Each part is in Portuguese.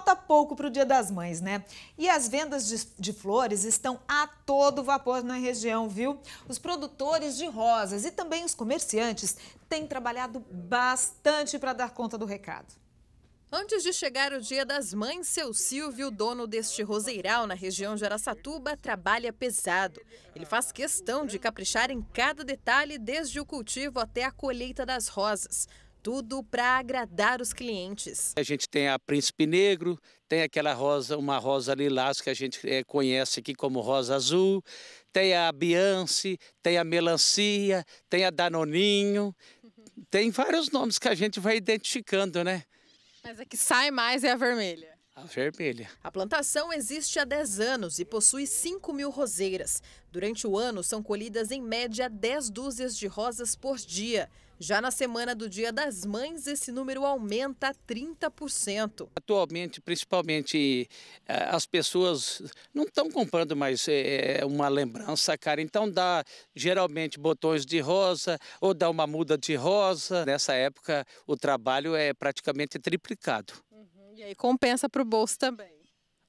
Falta pouco para o Dia das Mães, né? E as vendas de, de, flores estão a todo vapor na região, viu? Os produtores de rosas e também os comerciantes têm trabalhado bastante para dar conta do recado. Antes de chegar o Dia das Mães, seu Silvio, dono deste roseiral na região de Araçatuba, trabalha pesado. Ele faz questão de caprichar em cada detalhe, desde o cultivo até a colheita das rosas tudo para agradar os clientes. A gente tem a Príncipe Negro, tem aquela rosa, uma rosa lilás que a gente eh, conhece aqui como rosa azul, tem a Beyoncé, tem a melancia, tem a Danoninho, tem vários nomes que a gente vai identificando, né? Mas a que sai mais é a vermelha a vermelha. A plantação existe há 10 anos e possui 5 mil roseiras. Durante o ano, são colhidas em média 10 dúzias de rosas por dia. Já na semana do Dia das Mães, esse número aumenta a 30%. Atualmente, principalmente, eh, as pessoas não estão comprando mais eh, eh, uma lembrança, cara. Então dá geralmente botões de rosa ou dá uma muda de rosa. Nessa época, o trabalho é praticamente triplicado. E aí compensa para o bolso também.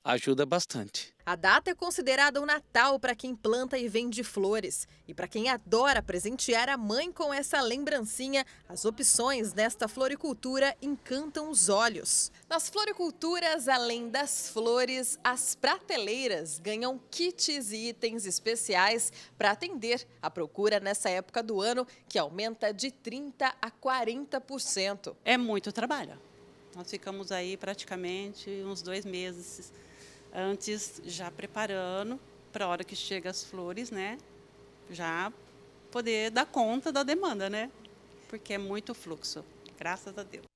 Ajuda bastante. A data é considerada o um Natal para quem planta e vende flores. E para quem adora presentear a mãe com essa lembrancinha, as opções nesta floricultura encantam os olhos. Nas floriculturas, além das flores, as prateleiras ganham kits e itens especiais para atender a procura nessa época do ano, que aumenta de 30% a 40%. É muito trabalho. Nós ficamos aí praticamente uns dois meses antes, já preparando para a hora que chega as flores, né? Já poder dar conta da demanda, né? Porque é muito fluxo. Graças a Deus.